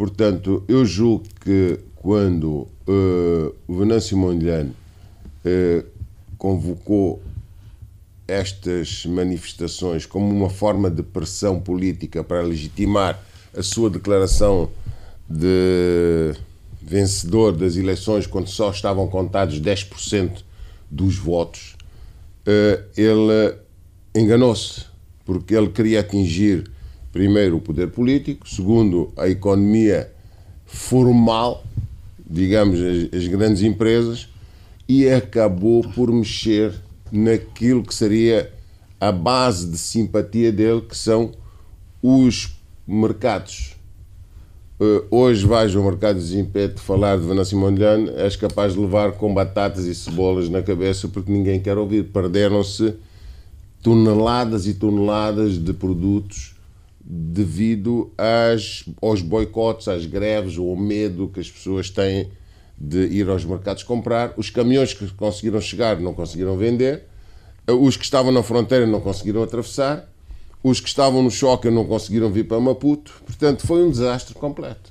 Portanto, eu julgo que quando uh, o Venâncio Mondlane uh, convocou estas manifestações como uma forma de pressão política para legitimar a sua declaração de vencedor das eleições quando só estavam contados 10% dos votos, eh, ele enganou-se, porque ele queria atingir Primeiro, o poder político, segundo, a economia formal, digamos, as, as grandes empresas, e acabou por mexer naquilo que seria a base de simpatia dele, que são os mercados. Eh, hoje vais ao mercado de desempenho falar de Vanessa Mondlane, és capaz de levar com batatas e cebolas na cabeça porque ninguém quer ouvir. Perderam-se toneladas e toneladas de produtos devido às, aos boicotes, às greves ou ao medo que as pessoas têm de ir aos mercados comprar. Os caminhões que conseguiram chegar não conseguiram vender, os que estavam na fronteira não conseguiram atravessar, os que estavam no choque não conseguiram vir para Maputo. Portanto, foi um desastre completo.